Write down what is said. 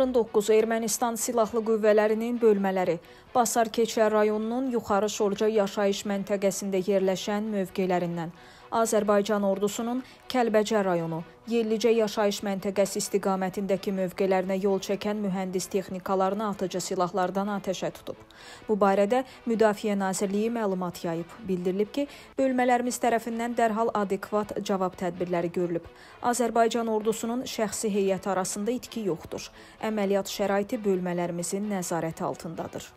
Oktyabrın 9-u Ermənistan Silahlı Qüvvələrinin bölmələri Basar Keçər rayonunun Yuxarı Şorca yaşayış məntəqəsində yerləşən mövqelərindən Azərbaycan ordusunun Kəlbəcər rayonu Yerlicə yaşayış məntəqəsi istiqamətindəki mövqelərinə yol çəkən mühəndis texnikalarını atıcı silahlardan atəşə tutub. Bu barədə Müdafiə Nazirliyi məlumat yayıb. Bildirilib ki, bölmələrimiz tərəfindən dərhal adekvat cavab tədbirləri görülüb. Azərbaycan ordusunun şəxsi heyəti arasında itki yoxdur. Əməliyyat şəraiti bölmələrimizin nəzarəti altındadır.